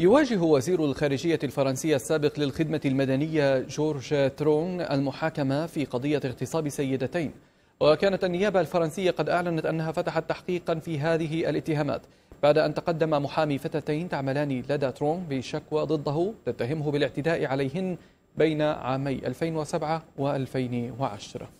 يواجه وزير الخارجية الفرنسية السابق للخدمة المدنية جورج ترون المحاكمة في قضية اغتصاب سيدتين وكانت النيابة الفرنسية قد أعلنت أنها فتحت تحقيقا في هذه الاتهامات بعد أن تقدم محامي فتاتين تعملان لدى ترون بشكوى ضده تتهمه بالاعتداء عليهن بين عامي 2007 و2010